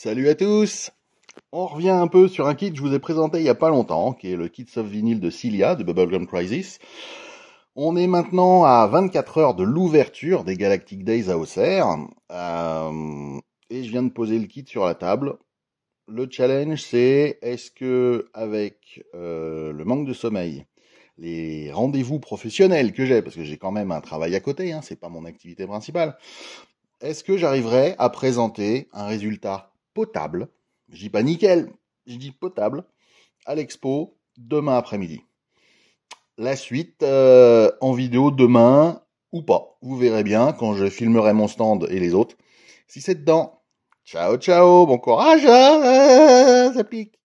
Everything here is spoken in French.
Salut à tous On revient un peu sur un kit que je vous ai présenté il n'y a pas longtemps, qui est le kit soft vinyle de Cilia, de Bubblegum Crisis. On est maintenant à 24 heures de l'ouverture des Galactic Days à Auxerre. Euh, et je viens de poser le kit sur la table. Le challenge, c'est est-ce que avec euh, le manque de sommeil, les rendez-vous professionnels que j'ai, parce que j'ai quand même un travail à côté, hein, c'est pas mon activité principale, est-ce que j'arriverai à présenter un résultat potable, je dis pas nickel, je dis potable, à l'expo demain après-midi. La suite euh, en vidéo demain ou pas. Vous verrez bien quand je filmerai mon stand et les autres. Si c'est dedans. Ciao, ciao, bon courage, hein, euh, ça pique.